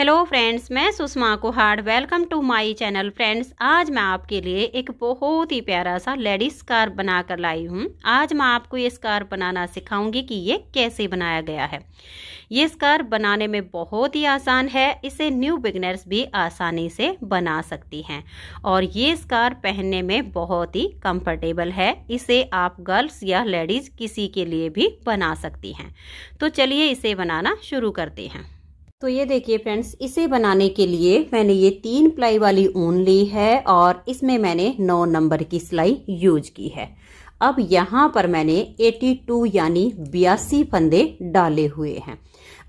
hello friends मैं Sushma Kuhad welcome to my channel friends आज मैं आपके लिए एक बहुत ही प्यारा सा लेडीज स्कार्फ बना कर लाई हूँ आज मैं आपको ये स्कार्फ बनाना सिखाऊंगी कि ये कैसे बनाया गया है ये स्कार्फ बनाने में बहुत ही आसान है इसे न्यू बिगनर्स भी आसानी से बना सकती हैं और ये स्कार्फ पहनने में बहुत ही कम्फर्टेबल है इसे आप गर्ल्स या लेडीज किसी के लिए भी बना सकती हैं तो चलिए इसे बनाना शुरू करते हैं तो ये देखिए फ्रेंड्स इसे बनाने के लिए मैंने ये तीन प्लाई वाली ऊन ली है और इसमें मैंने नौ नंबर की सिलाई यूज की है अब यहाँ पर मैंने 82 यानी बयासी फंदे डाले हुए हैं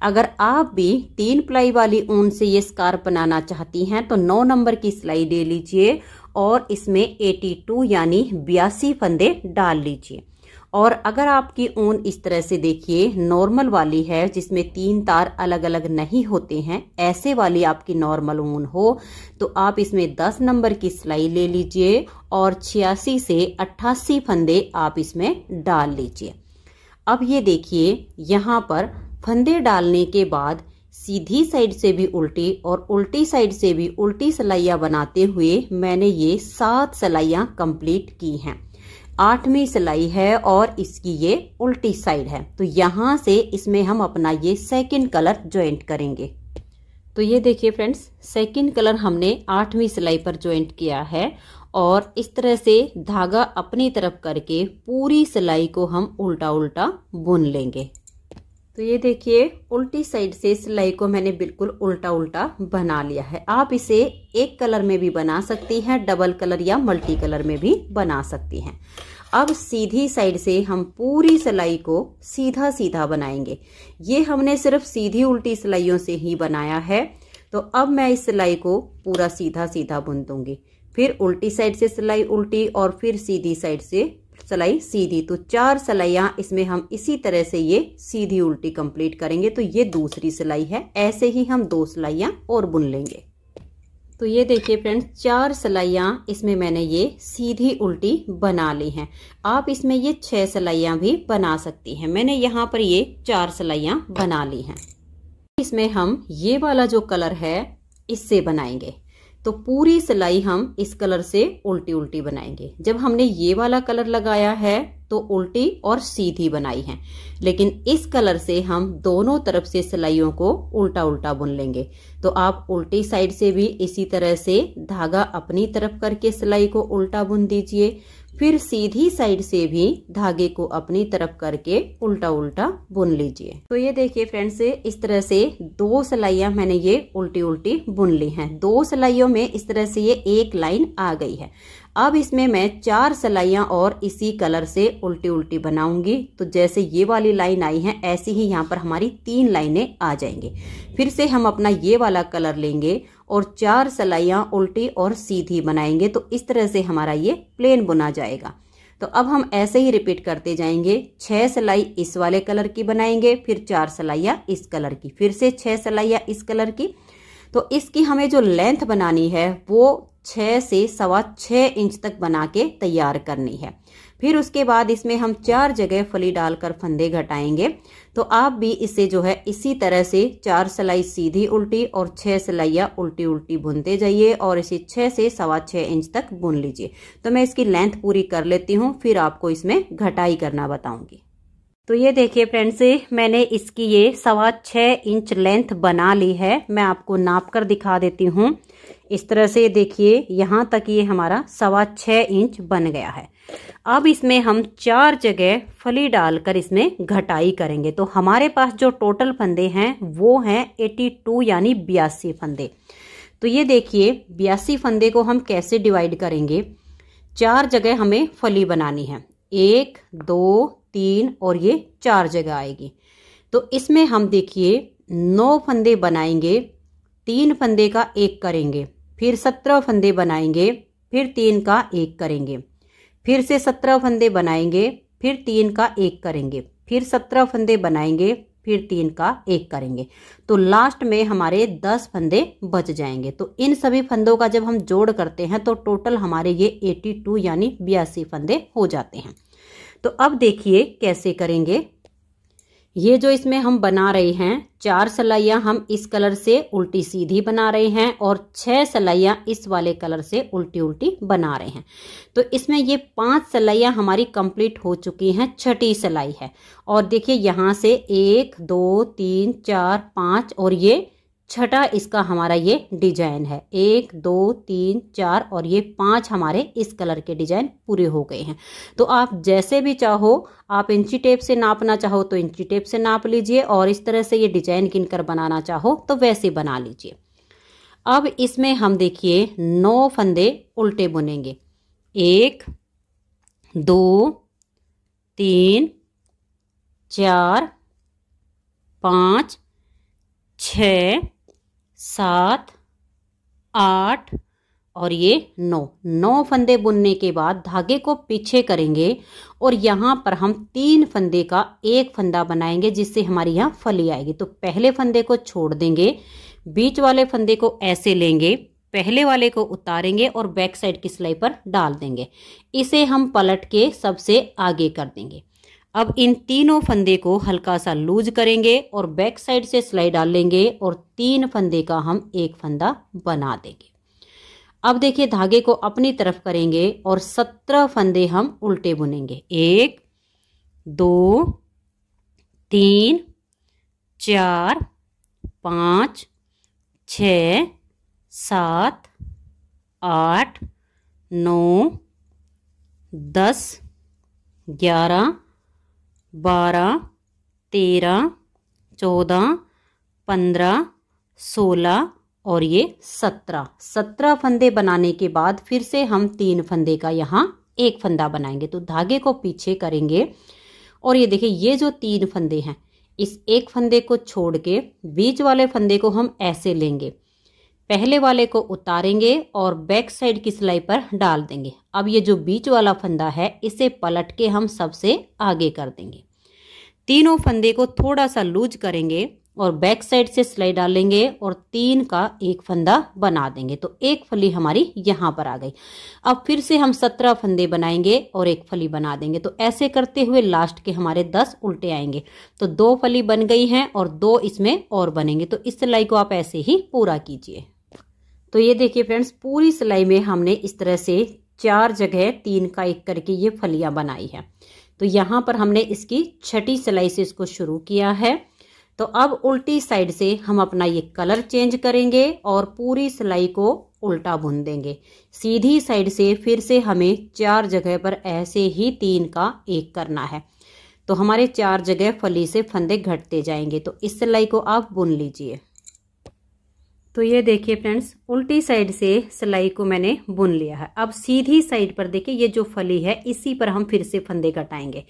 अगर आप भी तीन प्लाई वाली ऊन से ये स्कार्फ बनाना चाहती हैं तो नौ नंबर की सिलाई ले लीजिए और इसमें 82 यानी बयासी फंदे डाल लीजिए और अगर आपकी ऊन इस तरह से देखिए नॉर्मल वाली है जिसमें तीन तार अलग अलग नहीं होते हैं ऐसे वाली आपकी नॉर्मल ऊन हो तो आप इसमें 10 नंबर की सिलाई ले लीजिए और छियासी से अट्ठासी फंदे आप इसमें डाल लीजिए अब ये देखिए यहाँ पर फंदे डालने के बाद सीधी साइड से भी उल्टी और उल्टी साइड से भी उल्टी सिलाइयाँ बनाते हुए मैंने ये सात सिलाइयाँ कंप्लीट की हैं आठवीं सिलाई है और इसकी ये उल्टी साइड है तो यहाँ से इसमें हम अपना ये सेकंड कलर ज्वाइंट करेंगे तो ये देखिए फ्रेंड्स सेकंड कलर हमने आठवीं सिलाई पर ज्वाइंट किया है और इस तरह से धागा अपनी तरफ करके पूरी सिलाई को हम उल्टा उल्टा बुन लेंगे तो ये देखिए उल्टी साइड से सिलाई को मैंने बिल्कुल उल्टा उल्टा बना लिया है आप इसे एक कलर में भी बना सकती हैं डबल कलर या मल्टी कलर में भी बना सकती हैं अब सीधी साइड से हम पूरी सिलाई को सीधा सीधा बनाएंगे ये हमने सिर्फ सीधी उल्टी सिलाइयों से ही बनाया है तो अब मैं इस सिलाई को पूरा सीधा सीधा बुन दूंगी फिर उल्टी साइड से सिलाई उल्टी और फिर सीधी साइड से सलाई सीधी तो चार सलाइयाँ इसमें हम इसी तरह से ये सीधी उल्टी कंप्लीट करेंगे तो ये दूसरी सिलाई है ऐसे ही हम दो सिलाइया और बुन लेंगे तो ये देखिए फ्रेंड्स चार सलाइयाँ इसमें मैंने ये सीधी उल्टी बना ली हैं आप इसमें ये छह सलाइयाँ भी बना सकती हैं मैंने यहाँ पर ये चार सलाइयाँ बना ली हैं इसमें हम ये वाला जो कलर है इससे बनाएंगे तो पूरी सिलाई हम इस कलर से उल्टी उल्टी बनाएंगे जब हमने ये वाला कलर लगाया है तो उल्टी और सीधी बनाई है लेकिन इस कलर से हम दोनों तरफ से सिलाइयों को उल्टा उल्टा बुन लेंगे तो आप उल्टी साइड से भी इसी तरह से धागा अपनी तरफ करके सिलाई को उल्टा बुन दीजिए फिर सीधी साइड से भी धागे को अपनी तरफ करके उल्टा उल्टा बुन लीजिए तो ये देखिए फ्रेंड्स इस तरह से दो सिलाइया मैंने ये उल्टी उल्टी बुन ली हैं दो सिलाइयों में इस तरह से ये एक लाइन आ गई है अब इसमें मैं चार सिलाइया और इसी कलर से उल्टी उल्टी बनाऊंगी तो जैसे ये वाली लाइन आई है ऐसी ही यहाँ पर हमारी तीन लाइनें आ जाएंगे फिर से हम अपना ये वाला कलर लेंगे और चार सलाइयाँ उल्टी और सीधी बनाएंगे तो इस तरह से हमारा ये प्लेन बुना जाएगा तो अब हम ऐसे ही रिपीट करते जाएंगे छह सिलाई इस वाले कलर की बनाएंगे फिर चार सिलाइयाँ इस कलर की फिर से छह सिलाइयाँ इस कलर की तो इसकी हमें जो लेंथ बनानी है वो छः से सवा छः इंच तक बना के तैयार करनी है फिर उसके बाद इसमें हम चार जगह फली डालकर फंदे घटाएंगे तो आप भी इसे जो है इसी तरह से चार सिलाई सीधी उल्टी और छह सिलाइया उल्टी उल्टी बुनते जाइए और इसे छह से सवा छः इंच तक बुन लीजिए तो मैं इसकी लेंथ पूरी कर लेती हूँ फिर आपको इसमें घटाई करना बताऊंगी तो ये देखिए फ्रेंड्स मैंने इसकी ये सवा छः इंच लेंथ बना ली है मैं आपको नाप कर दिखा देती हूँ इस तरह से देखिए यहाँ तक ये हमारा सवा छः इंच बन गया है अब इसमें हम चार जगह फली डालकर इसमें घटाई करेंगे तो हमारे पास जो टोटल फंदे हैं वो हैं 82 यानी बयासी फंदे तो ये देखिए बयासी फंदे को हम कैसे डिवाइड करेंगे चार जगह हमें फली बनानी है एक दो तीन और ये चार जगह आएगी तो इसमें हम देखिए नौ फंदे बनाएंगे तीन फंदे का एक करेंगे फिर सत्रह फंदे बनाएंगे फिर तीन का एक करेंगे फिर से सत्रह फंदे बनाएंगे फिर तीन का एक करेंगे फिर सत्रह फंदे बनाएंगे फिर तीन का एक करेंगे तो लास्ट में हमारे दस फंदे बच जाएंगे तो इन सभी फंदों का जब हम जोड़ करते हैं तो टोटल हमारे ये एटी टू यानी बयासी फंदे हो जाते हैं तो अब देखिए कैसे करेंगे ये जो इसमें हम बना रहे हैं चार सलाइयाँ हम इस कलर से उल्टी सीधी बना रहे हैं और छह सलाइयाँ इस वाले कलर से उल्टी उल्टी बना रहे हैं तो इसमें ये पांच सलाइयाँ हमारी कंप्लीट हो चुकी हैं छठी सलाई है और देखिए यहाँ से एक दो तीन चार पाँच और ये छठा इसका हमारा ये डिजाइन है एक दो तीन चार और ये पांच हमारे इस कलर के डिजाइन पूरे हो गए हैं तो आप जैसे भी चाहो आप इंची टेप से नापना चाहो तो इंची टेप से नाप लीजिए और इस तरह से ये डिजाइन गिनकर बनाना चाहो तो वैसे बना लीजिए अब इसमें हम देखिए नौ फंदे उल्टे बुनेंगे एक दो तीन चार पाँच छ सात आठ और ये नौ नौ फंदे बुनने के बाद धागे को पीछे करेंगे और यहाँ पर हम तीन फंदे का एक फंदा बनाएंगे जिससे हमारी यहाँ फली आएगी तो पहले फंदे को छोड़ देंगे बीच वाले फंदे को ऐसे लेंगे पहले वाले को उतारेंगे और बैक साइड की सिलाई पर डाल देंगे इसे हम पलट के सबसे आगे कर देंगे अब इन तीनों फंदे को हल्का सा लूज करेंगे और बैक साइड से सिलाई डाल लेंगे और तीन फंदे का हम एक फंदा बना देंगे अब देखिए धागे को अपनी तरफ करेंगे और सत्रह फंदे हम उल्टे बुनेंगे एक दो तीन चार पाँच छ सात आठ नौ दस ग्यारह बारह तेरह चौदह पंद्रह सोलह और ये सत्रह सत्रह फंदे बनाने के बाद फिर से हम तीन फंदे का यहाँ एक फंदा बनाएंगे तो धागे को पीछे करेंगे और ये देखिए ये जो तीन फंदे हैं इस एक फंदे को छोड़ के बीच वाले फंदे को हम ऐसे लेंगे पहले वाले को उतारेंगे और बैक साइड की सिलाई पर डाल देंगे अब ये जो बीच वाला फंदा है इसे पलट के हम सबसे आगे कर देंगे तीनों फंदे को थोड़ा सा लूज करेंगे और बैक साइड से सिलाई डालेंगे और तीन का एक फंदा बना देंगे तो एक फली हमारी यहाँ पर आ गई अब फिर से हम सत्रह फंदे बनाएंगे और एक फली बना देंगे तो ऐसे करते हुए लास्ट के हमारे दस उल्टे आएंगे तो दो फली बन गई हैं और दो इसमें और बनेंगे तो इस सिलाई को आप ऐसे ही पूरा कीजिए तो ये देखिए फ्रेंड्स पूरी सिलाई में हमने इस तरह से चार जगह तीन का एक करके ये फलियाँ बनाई है तो यहाँ पर हमने इसकी छठी सिलाई से इसको शुरू किया है तो अब उल्टी साइड से हम अपना ये कलर चेंज करेंगे और पूरी सिलाई को उल्टा बुन देंगे सीधी साइड से फिर से हमें चार जगह पर ऐसे ही तीन का एक करना है तो हमारे चार जगह फली से फंदे घटते जाएंगे तो इस सिलाई को आप बुन लीजिए तो ये देखिए फ्रेंड्स उल्टी साइड से सिलाई को मैंने बुन लिया है अब सीधी साइड पर देखिए ये जो फली है इसी पर हम फिर से फंदे कटाएंगे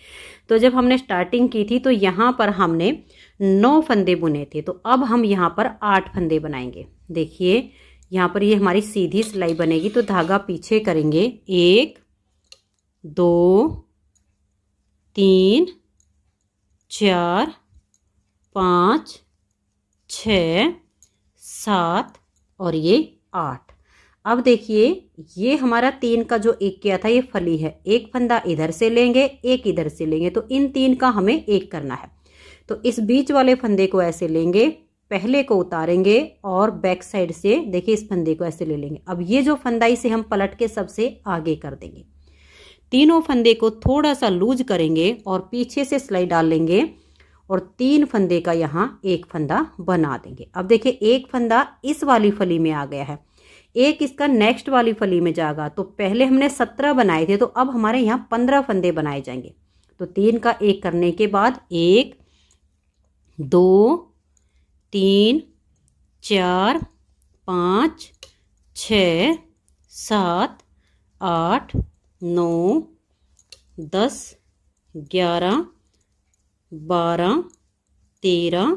तो जब हमने स्टार्टिंग की थी तो यहाँ पर हमने नौ फंदे बुने थे तो अब हम यहाँ पर आठ फंदे बनाएंगे देखिए यहाँ पर ये हमारी सीधी सिलाई बनेगी तो धागा पीछे करेंगे एक दो तीन चार पाँच छ सात और ये आठ अब देखिए ये हमारा तीन का जो एक किया था ये फली है एक फंदा इधर से लेंगे एक इधर से लेंगे तो इन तीन का हमें एक करना है तो इस बीच वाले फंदे को ऐसे लेंगे पहले को उतारेंगे और बैक साइड से देखिए इस फंदे को ऐसे ले लेंगे अब ये जो फंदा इसे हम पलट के सबसे आगे कर देंगे तीनों फंदे को थोड़ा सा लूज करेंगे और पीछे से सिलाई डाल लेंगे और तीन फंदे का यहाँ एक फंदा बना देंगे अब देखिए एक फंदा इस वाली फली में आ गया है एक इसका नेक्स्ट वाली फली में जाएगा तो पहले हमने सत्रह बनाए थे तो अब हमारे यहाँ पंद्रह फंदे बनाए जाएंगे तो तीन का एक करने के बाद एक दो तीन चार पाँच छ सात आठ नौ दस ग्यारह बारह तेरह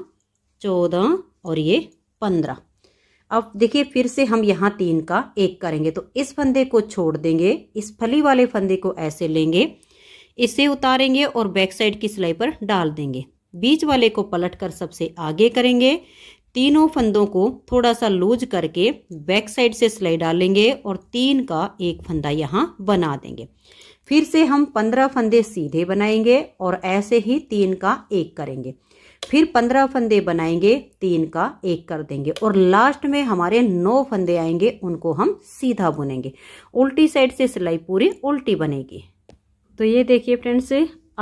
चौदह और ये पंद्रह अब देखिए फिर से हम यहाँ तीन का एक करेंगे तो इस फंदे को छोड़ देंगे इस फली वाले फंदे को ऐसे लेंगे इसे उतारेंगे और बैक साइड की सिलाई पर डाल देंगे बीच वाले को पलट कर सबसे आगे करेंगे तीनों फंदों को थोड़ा सा लूज करके बैक साइड से सिलाई डालेंगे और तीन का एक फंदा यहाँ बना देंगे फिर से हम पंद्रह फंदे सीधे बनाएंगे और ऐसे ही तीन का एक करेंगे फिर पंद्रह फंदे बनाएंगे तीन का एक कर देंगे और लास्ट में हमारे नौ फंदे आएंगे उनको हम सीधा बुनेंगे उल्टी साइड से सिलाई पूरी उल्टी बनेगी तो ये देखिए फ्रेंड्स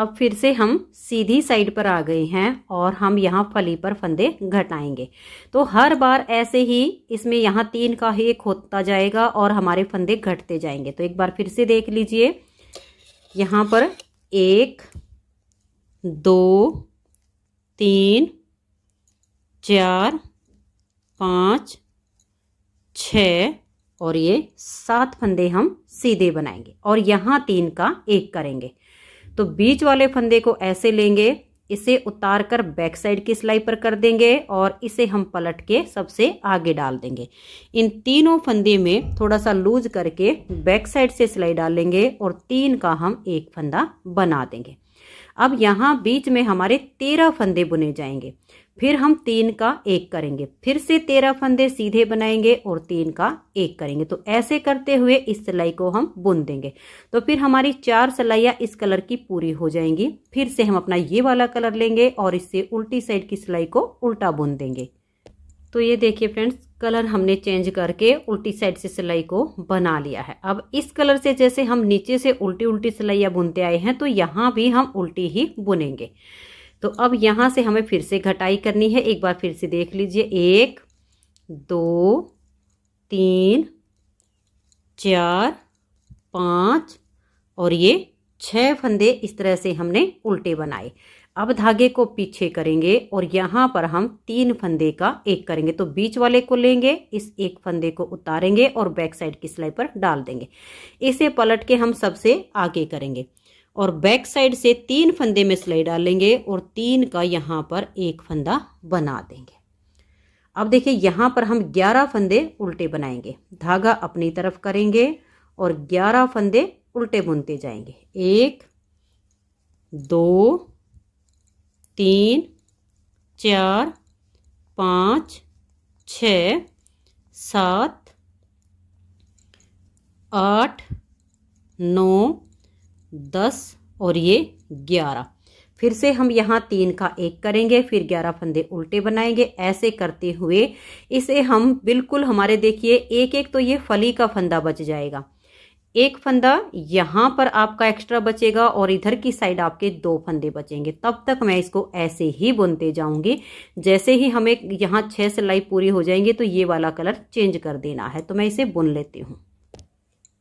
अब फिर से हम सीधी साइड पर आ गए हैं और हम यहाँ फली पर फंदे घटाएंगे तो हर बार ऐसे ही इसमें यहाँ तीन का एक होता जाएगा और हमारे फंदे घटते जाएंगे तो एक बार फिर से देख लीजिए यहाँ पर एक दो तीन चार पाँच छ और ये सात फंदे हम सीधे बनाएंगे और यहाँ तीन का एक करेंगे तो बीच वाले फंदे को ऐसे लेंगे इसे उतार कर बैक साइड की सिलाई पर कर देंगे और इसे हम पलट के सबसे आगे डाल देंगे इन तीनों फंदे में थोड़ा सा लूज करके बैक साइड से सिलाई डालेंगे और तीन का हम एक फंदा बना देंगे अब यहाँ बीच में हमारे तेरह फंदे बुने जाएंगे फिर हम तीन का एक करेंगे फिर से तेरह फंदे सीधे बनाएंगे और तीन का एक करेंगे तो ऐसे करते हुए इस सिलाई को हम बुन देंगे तो फिर हमारी चार सिलाइयाँ इस कलर की पूरी हो जाएंगी फिर से हम अपना ये वाला कलर लेंगे और इससे उल्टी साइड की सिलाई को उल्टा बुन देंगे तो ये देखिए फ्रेंड्स कलर हमने चेंज करके उल्टी साइड से सिलाई को बना लिया है अब इस कलर से जैसे हम नीचे से उल्टी उल्टी सिलाइयाँ बुनते आए हैं तो यहाँ भी हम उल्टी ही बुनेंगे तो अब यहाँ से हमें फिर से घटाई करनी है एक बार फिर से देख लीजिए एक दो तीन चार पाँच और ये छह फंदे इस तरह से हमने उल्टे बनाए अब धागे को पीछे करेंगे और यहाँ पर हम तीन फंदे का एक करेंगे तो बीच वाले को लेंगे इस एक फंदे को उतारेंगे और बैक साइड की सिलाई पर डाल देंगे इसे पलट के हम सबसे आगे करेंगे और बैक साइड से तीन फंदे में सिलाई डालेंगे और तीन का यहाँ पर एक फंदा बना देंगे अब देखिए यहाँ पर हम 11 फंदे उल्टे बनाएंगे धागा अपनी तरफ करेंगे और 11 फंदे उल्टे बुनते जाएंगे एक दो तीन चार पाँच छ सात आठ नौ दस और ये ग्यारह फिर से हम यहाँ तीन का एक करेंगे फिर ग्यारह फंदे उल्टे बनाएंगे ऐसे करते हुए इसे हम बिल्कुल हमारे देखिए एक एक तो ये फली का फंदा बच जाएगा एक फंदा यहाँ पर आपका एक्स्ट्रा बचेगा और इधर की साइड आपके दो फंदे बचेंगे तब तक मैं इसको ऐसे ही बुनते जाऊंगी जैसे ही हमें यहाँ छह सिलाई पूरी हो जाएंगे तो ये वाला कलर चेंज कर देना है तो मैं इसे बुन लेती हूँ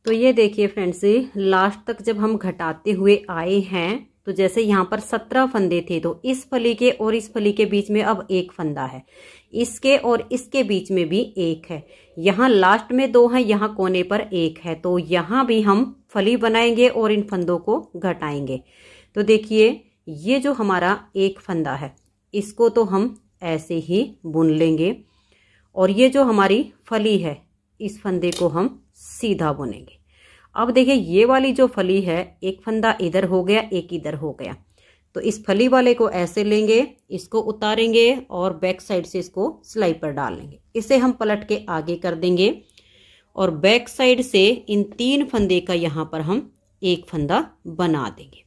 तो ये देखिए फ्रेंड्स लास्ट तक जब हम घटाते हुए आए हैं तो जैसे यहाँ पर सत्रह फंदे थे तो इस फली के और इस फली के बीच में अब एक फंदा है इसके और इसके बीच में भी एक है यहाँ लास्ट में दो है यहाँ कोने पर एक है तो यहाँ भी हम फली बनाएंगे और इन फंदों को घटाएंगे तो देखिए ये जो हमारा एक फंदा है इसको तो हम ऐसे ही बुन लेंगे और ये जो हमारी फली है इस फंदे को हम सीधा बुनेंगे अब देखिए ये वाली जो फली है एक फंदा इधर हो गया एक इधर हो गया तो इस फली वाले को ऐसे लेंगे इसको उतारेंगे और बैक साइड से इसको सिलाई पर डाल लेंगे इसे हम पलट के आगे कर देंगे और बैक साइड से इन तीन फंदे का यहाँ पर हम एक फंदा बना देंगे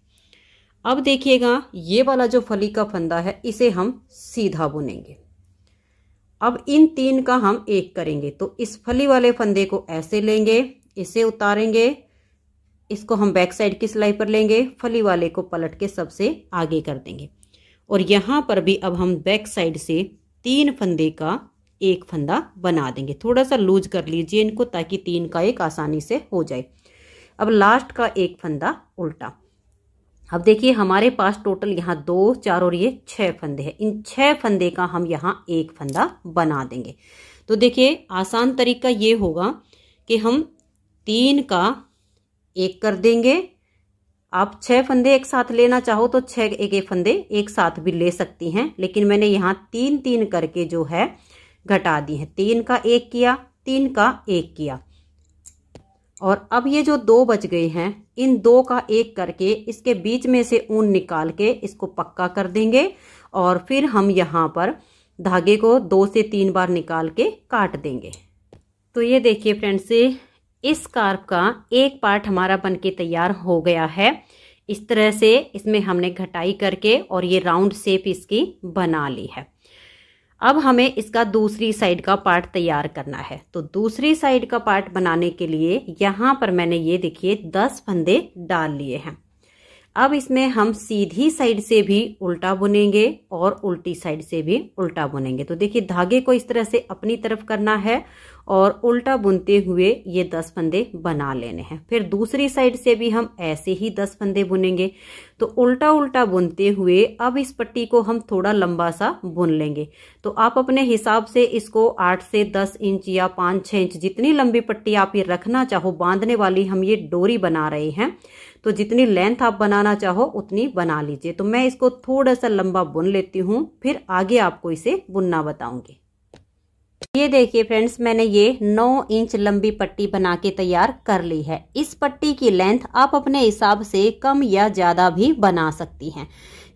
अब देखिएगा ये वाला जो फली का फंदा है इसे हम सीधा बुनेंगे अब इन तीन का हम एक करेंगे तो इस फली वाले फंदे को ऐसे लेंगे इसे उतारेंगे इसको हम बैक साइड की सिलाई पर लेंगे फली वाले को पलट के सबसे आगे कर देंगे और यहाँ पर भी अब हम बैक साइड से तीन फंदे का एक फंदा बना देंगे थोड़ा सा लूज कर लीजिए इनको ताकि तीन का एक आसानी से हो जाए अब लास्ट का एक फंदा उल्टा अब देखिए हमारे पास टोटल यहाँ दो चार और ये छह फंदे हैं इन छह फंदे का हम यहाँ एक फंदा बना देंगे तो देखिए आसान तरीका ये होगा कि हम तीन का एक कर देंगे आप छह फंदे एक साथ लेना चाहो तो छह एक एक फंदे एक साथ भी ले सकती हैं लेकिन मैंने यहाँ तीन तीन करके जो है घटा दी है तीन का एक किया तीन का एक किया और अब ये जो दो बच गए हैं इन दो का एक करके इसके बीच में से ऊन निकाल के इसको पक्का कर देंगे और फिर हम यहाँ पर धागे को दो से तीन बार निकाल के काट देंगे तो ये देखिए फ्रेंड्स इस कार्प का एक पार्ट हमारा बनके तैयार हो गया है इस तरह से इसमें हमने घटाई करके और ये राउंड शेप इसकी बना ली है अब हमें इसका दूसरी साइड का पार्ट तैयार करना है तो दूसरी साइड का पार्ट बनाने के लिए यहाँ पर मैंने ये देखिए दस फंदे डाल लिए हैं अब इसमें हम सीधी साइड से भी उल्टा बुनेंगे और उल्टी साइड से भी उल्टा बुनेंगे तो देखिए धागे को इस तरह से अपनी तरफ करना है और उल्टा बुनते हुए ये दस फंदे बना लेने हैं फिर दूसरी साइड से भी हम ऐसे ही दस फंदे बुनेंगे तो उल्टा उल्टा बुनते हुए अब इस पट्टी को हम थोड़ा लंबा सा बुन लेंगे तो आप अपने हिसाब से इसको आठ से दस इंच या पांच छह इंच जितनी लंबी पट्टी आप ये रखना चाहो बांधने वाली हम ये डोरी बना रहे हैं तो जितनी लेंथ आप बनाना चाहो उतनी बना लीजिए तो मैं इसको थोड़ा सा लंबा बुन लेती हूँ फिर आगे आपको इसे बुनना बताऊंगी ये देखिए फ्रेंड्स मैंने ये 9 इंच लंबी पट्टी बना के तैयार कर ली है इस पट्टी की लेंथ आप अपने हिसाब से कम या ज़्यादा भी बना सकती हैं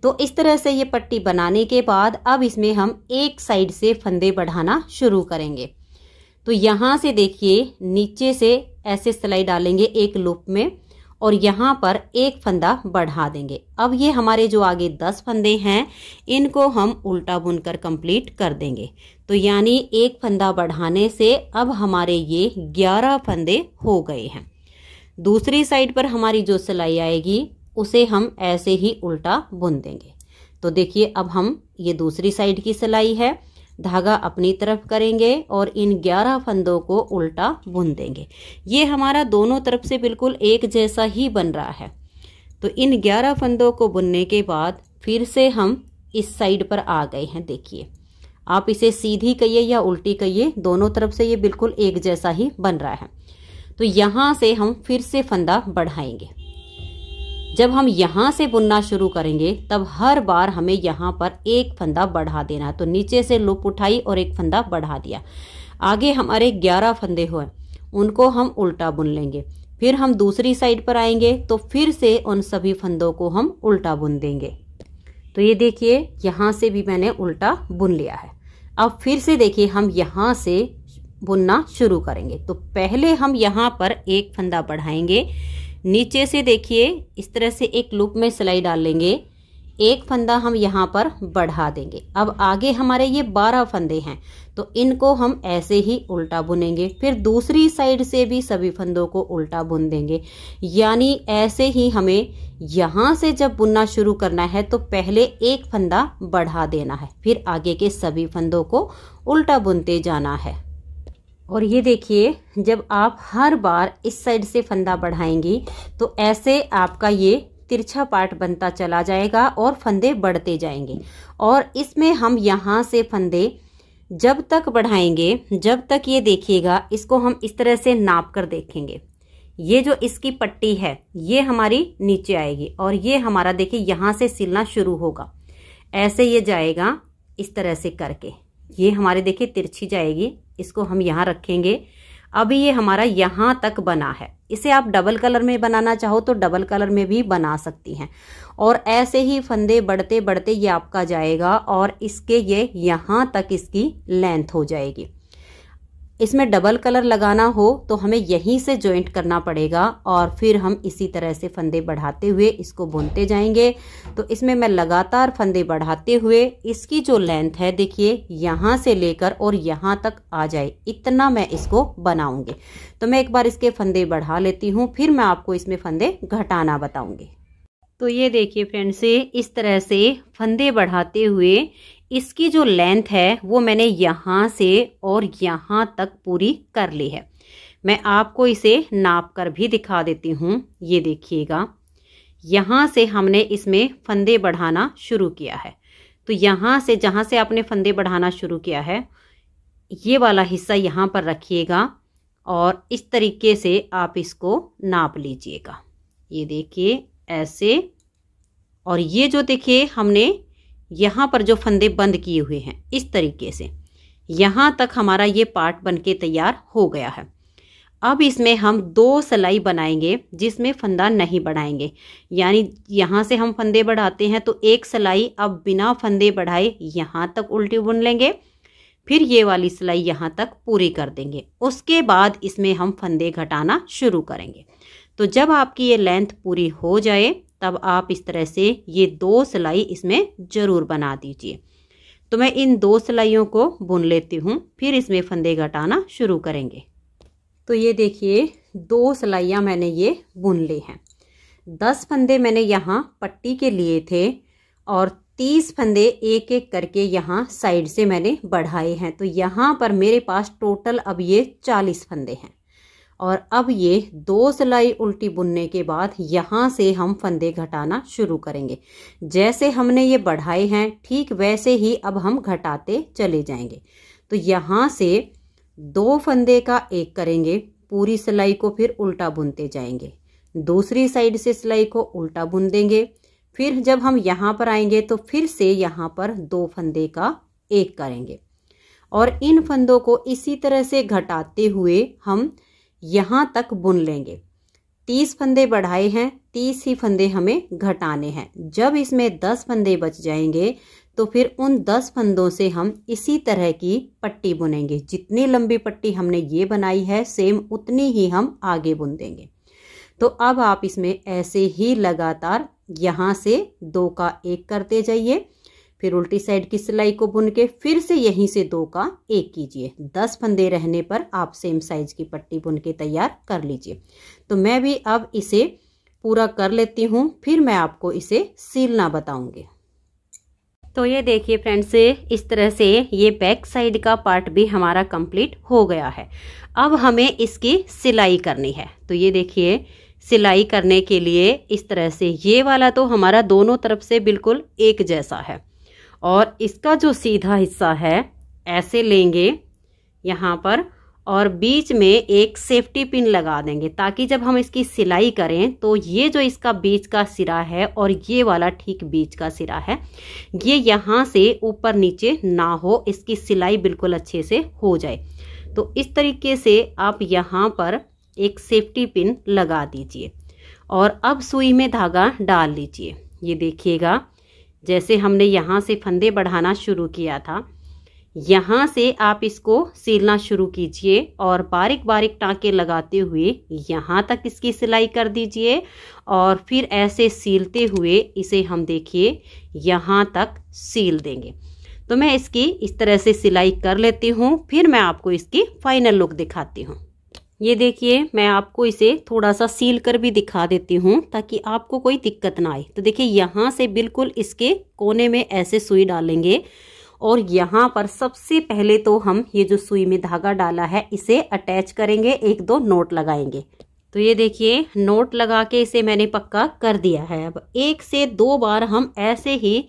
तो इस तरह से ये पट्टी बनाने के बाद अब इसमें हम एक साइड से फंदे बढ़ाना शुरू करेंगे तो यहां से देखिए नीचे से ऐसे सिलाई डालेंगे एक लूप में और यहाँ पर एक फंदा बढ़ा देंगे अब ये हमारे जो आगे दस फंदे हैं इनको हम उल्टा बुनकर कंप्लीट कर देंगे तो यानी एक फंदा बढ़ाने से अब हमारे ये ग्यारह फंदे हो गए हैं दूसरी साइड पर हमारी जो सिलाई आएगी उसे हम ऐसे ही उल्टा बुन देंगे तो देखिए अब हम ये दूसरी साइड की सिलाई है धागा अपनी तरफ करेंगे और इन ग्यारह फंदों को उल्टा बुन देंगे ये हमारा दोनों तरफ से बिल्कुल एक जैसा ही बन रहा है तो इन ग्यारह फंदों को बुनने के बाद फिर से हम इस साइड पर आ गए हैं देखिए आप इसे सीधी कहिए या उल्टी कहिए दोनों तरफ से ये बिल्कुल एक जैसा ही बन रहा है तो यहाँ से हम फिर से फंदा बढ़ाएंगे जब हम यहाँ से बुनना शुरू करेंगे तब हर बार हमें यहाँ पर एक फंदा बढ़ा देना है तो नीचे से लुप उठाई और एक फंदा बढ़ा दिया आगे हमारे ग्यारह फंदे हुए उनको हम उल्टा बुन लेंगे फिर हम दूसरी साइड पर आएंगे तो फिर से उन सभी फंदों को हम उल्टा बुन देंगे तो ये देखिए यहाँ से भी मैंने उल्टा बुन लिया है अब फिर से देखिए हम यहाँ से बुनना शुरू करेंगे तो पहले हम यहाँ पर एक फंदा बढ़ाएंगे नीचे से देखिए इस तरह से एक लूप में सिलाई डाल लेंगे एक फंदा हम यहाँ पर बढ़ा देंगे अब आगे हमारे ये बारह फंदे हैं तो इनको हम ऐसे ही उल्टा बुनेंगे फिर दूसरी साइड से भी सभी फंदों को उल्टा बुन देंगे यानी ऐसे ही हमें यहाँ से जब बुनना शुरू करना है तो पहले एक फंदा बढ़ा देना है फिर आगे के सभी फंदों को उल्टा बुनते जाना है और ये देखिए जब आप हर बार इस साइड से फंदा बढ़ाएंगी तो ऐसे आपका ये तिरछा पार्ट बनता चला जाएगा और फंदे बढ़ते जाएंगे और इसमें हम यहाँ से फंदे जब तक बढ़ाएंगे जब तक ये देखिएगा इसको हम इस तरह से नाप कर देखेंगे ये जो इसकी पट्टी है ये हमारी नीचे आएगी और ये हमारा देखिए यहाँ से सिलना शुरू होगा ऐसे ये जाएगा इस तरह से करके ये हमारे देखिए तिरछी जाएगी इसको हम यहाँ रखेंगे अभी ये हमारा यहाँ तक बना है इसे आप डबल कलर में बनाना चाहो तो डबल कलर में भी बना सकती हैं और ऐसे ही फंदे बढ़ते बढ़ते ये आपका जाएगा और इसके ये यहाँ तक इसकी लेंथ हो जाएगी इसमें डबल कलर लगाना हो तो हमें यहीं से ज्वाइंट करना पड़ेगा और फिर हम इसी तरह से फंदे बढ़ाते हुए इसको बुनते जाएंगे तो इसमें मैं लगातार फंदे बढ़ाते हुए इसकी जो लेंथ है देखिए यहाँ से लेकर और यहाँ तक आ जाए इतना मैं इसको बनाऊंगी तो मैं एक बार इसके फंदे बढ़ा लेती हूँ फिर मैं आपको इसमें फंदे घटाना बताऊंगी तो ये देखिए फ्रेंड्स इस तरह से फंदे बढ़ाते हुए इसकी जो लेंथ है वो मैंने यहाँ से और यहाँ तक पूरी कर ली है मैं आपको इसे नाप कर भी दिखा देती हूँ ये देखिएगा यहाँ से हमने इसमें फंदे बढ़ाना शुरू किया है तो यहाँ से जहाँ से आपने फंदे बढ़ाना शुरू किया है ये वाला हिस्सा यहाँ पर रखिएगा और इस तरीके से आप इसको नाप लीजिएगा ये देखिए ऐसे और ये जो देखिए हमने यहाँ पर जो फंदे बंद किए हुए हैं इस तरीके से यहाँ तक हमारा ये पार्ट बन के तैयार हो गया है अब इसमें हम दो सिलाई बनाएंगे जिसमें फंदा नहीं बढ़ाएंगे यानी यहाँ से हम फंदे बढ़ाते हैं तो एक सिलाई अब बिना फंदे बढ़ाए यहाँ तक उल्टी बुन लेंगे फिर ये वाली सिलाई यहाँ तक पूरी कर देंगे उसके बाद इसमें हम फंदे घटाना शुरू करेंगे तो जब आपकी ये लेंथ पूरी हो जाए तब आप इस तरह से ये दो सिलाई इसमें ज़रूर बना दीजिए तो मैं इन दो सिलाइयों को बुन लेती हूँ फिर इसमें फंदे घटाना शुरू करेंगे तो ये देखिए दो सिलाइयाँ मैंने ये बुन ली हैं दस फंदे मैंने यहाँ पट्टी के लिए थे और तीस फंदे एक एक करके यहाँ साइड से मैंने बढ़ाए हैं तो यहाँ पर मेरे पास टोटल अब ये चालीस फंदे हैं और अब ये दो सिलाई उल्टी बुनने के बाद यहाँ से हम फंदे घटाना शुरू करेंगे जैसे हमने ये बढ़ाए हैं ठीक वैसे ही अब हम घटाते चले जाएंगे तो यहाँ से दो फंदे का एक करेंगे पूरी सिलाई को फिर उल्टा बुनते जाएंगे दूसरी साइड से सिलाई को उल्टा बुन देंगे फिर जब हम यहाँ पर आएंगे तो फिर से यहाँ पर दो फंदे का एक करेंगे और इन फंदों को इसी तरह से घटाते हुए हम यहाँ तक बुन लेंगे तीस फंदे बढ़ाए हैं तीस ही फंदे हमें घटाने हैं जब इसमें दस फंदे बच जाएंगे तो फिर उन दस फंदों से हम इसी तरह की पट्टी बुनेंगे जितनी लंबी पट्टी हमने ये बनाई है सेम उतनी ही हम आगे बुन देंगे तो अब आप इसमें ऐसे ही लगातार यहाँ से दो का एक करते जाइए फिर उल्टी साइड की सिलाई को बुन के फिर से यहीं से दो का एक कीजिए दस फंदे रहने पर आप सेम साइज की पट्टी बुन के तैयार कर लीजिए तो मैं भी अब इसे पूरा कर लेती हूँ फिर मैं आपको इसे सीलना बताऊँगी तो ये देखिए फ्रेंड्स इस तरह से ये बैक साइड का पार्ट भी हमारा कंप्लीट हो गया है अब हमें इसकी सिलाई करनी है तो ये देखिए सिलाई करने के लिए इस तरह से ये वाला तो हमारा दोनों तरफ से बिल्कुल एक जैसा है और इसका जो सीधा हिस्सा है ऐसे लेंगे यहाँ पर और बीच में एक सेफ्टी पिन लगा देंगे ताकि जब हम इसकी सिलाई करें तो ये जो इसका बीच का सिरा है और ये वाला ठीक बीच का सिरा है ये यहाँ से ऊपर नीचे ना हो इसकी सिलाई बिल्कुल अच्छे से हो जाए तो इस तरीके से आप यहाँ पर एक सेफ्टी पिन लगा दीजिए और अब सुई में धागा डाल लीजिए ये देखिएगा जैसे हमने यहाँ से फंदे बढ़ाना शुरू किया था यहाँ से आप इसको सिलना शुरू कीजिए और बारीक बारीक टाँके लगाते हुए यहाँ तक इसकी सिलाई कर दीजिए और फिर ऐसे सीलते हुए इसे हम देखिए यहाँ तक सील देंगे तो मैं इसकी इस तरह से सिलाई कर लेती हूँ फिर मैं आपको इसकी फाइनल लुक दिखाती हूँ ये देखिए मैं आपको इसे थोड़ा सा सील कर भी दिखा देती हूँ ताकि आपको कोई दिक्कत ना आए तो देखिए यहाँ से बिल्कुल इसके कोने में ऐसे सुई डालेंगे और यहाँ पर सबसे पहले तो हम ये जो सुई में धागा डाला है इसे अटैच करेंगे एक दो नोट लगाएंगे तो ये देखिए नोट लगा के इसे मैंने पक्का कर दिया है अब एक से दो बार हम ऐसे ही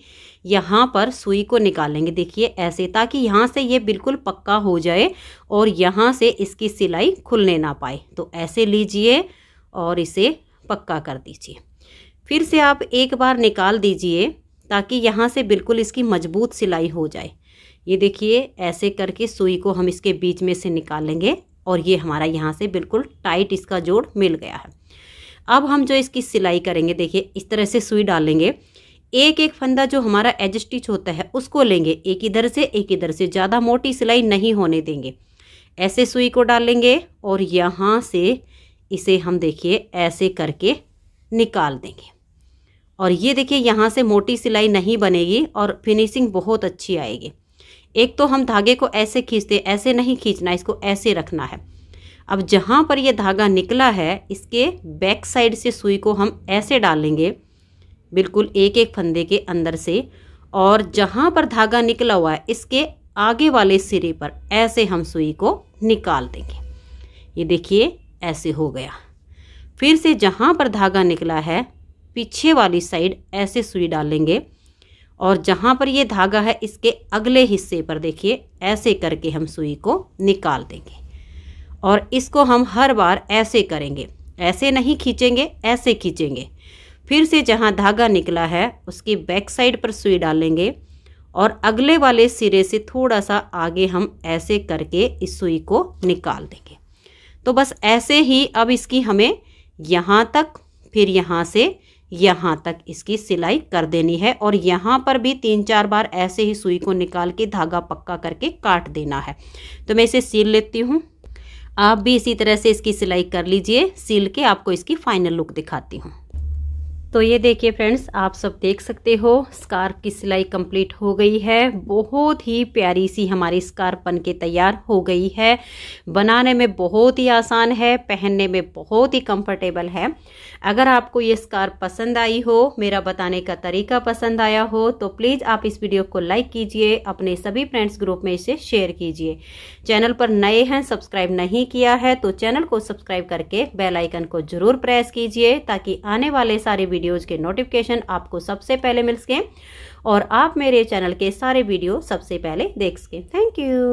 यहाँ पर सुई को निकालेंगे देखिए ऐसे ताकि यहाँ से ये बिल्कुल पक्का हो जाए और यहाँ से इसकी सिलाई खुलने ना पाए तो ऐसे लीजिए और इसे पक्का कर दीजिए फिर से आप एक बार निकाल दीजिए ताकि यहाँ से बिल्कुल इसकी मजबूत सिलाई हो जाए ये देखिए ऐसे करके सुई को हम इसके बीच में से निकालेंगे और ये हमारा यहाँ से बिल्कुल टाइट इसका जोड़ मिल गया है अब हम जो इसकी सिलाई करेंगे देखिए इस तरह से सुई डालेंगे एक एक फंदा जो हमारा एज स्टिच होता है उसको लेंगे एक इधर से एक इधर से ज़्यादा मोटी सिलाई नहीं होने देंगे ऐसे सुई को डालेंगे और यहाँ से इसे हम देखिए ऐसे करके निकाल देंगे और ये देखिए यहाँ से मोटी सिलाई नहीं बनेगी और फिनिशिंग बहुत अच्छी आएगी एक तो हम धागे को ऐसे खींचते ऐसे नहीं खींचना इसको ऐसे रखना है अब जहाँ पर यह धागा निकला है इसके बैक साइड से सुई को हम ऐसे डालेंगे बिल्कुल एक एक फंदे के अंदर से और जहाँ पर धागा निकला हुआ है इसके आगे वाले सिरे पर ऐसे हम सुई को निकाल देंगे ये देखिए ऐसे हो गया फिर से जहाँ पर धागा निकला है पीछे वाली साइड ऐसे सुई डालेंगे और जहाँ पर ये धागा है इसके अगले हिस्से पर देखिए ऐसे करके हम सुई को निकाल देंगे और इसको हम हर बार ऐसे करेंगे ऐसे नहीं खींचेंगे ऐसे खींचेंगे फिर से जहाँ धागा निकला है उसकी बैक साइड पर सुई डालेंगे और अगले वाले सिरे से थोड़ा सा आगे हम ऐसे करके इस सुई को निकाल देंगे तो बस ऐसे ही अब इसकी हमें यहाँ तक फिर यहाँ से यहाँ तक इसकी सिलाई कर देनी है और यहाँ पर भी तीन चार बार ऐसे ही सुई को निकाल के धागा पक्का करके काट देना है तो मैं इसे सील लेती हूँ आप भी इसी तरह से इसकी सिलाई कर लीजिए सील के आपको इसकी फाइनल लुक दिखाती हूँ तो ये देखिए फ्रेंड्स आप सब देख सकते हो स्कार्फ की सिलाई कंप्लीट हो गई है बहुत ही प्यारी सी हमारी स्कार बन के तैयार हो गई है बनाने में बहुत ही आसान है पहनने में बहुत ही कंफर्टेबल है अगर आपको ये स्कार पसंद आई हो मेरा बताने का तरीका पसंद आया हो तो प्लीज़ आप इस वीडियो को लाइक कीजिए अपने सभी फ्रेंड्स ग्रुप में इसे शेयर कीजिए चैनल पर नए हैं सब्सक्राइब नहीं किया है तो चैनल को सब्सक्राइब करके बेलाइकन को ज़रूर प्रेस कीजिए ताकि आने वाले सारे वीडियो वीडियोज़ के नोटिफिकेशन आपको सबसे पहले मिल सकें और आप मेरे चैनल के सारे वीडियो सबसे पहले देख सकें थैंक यू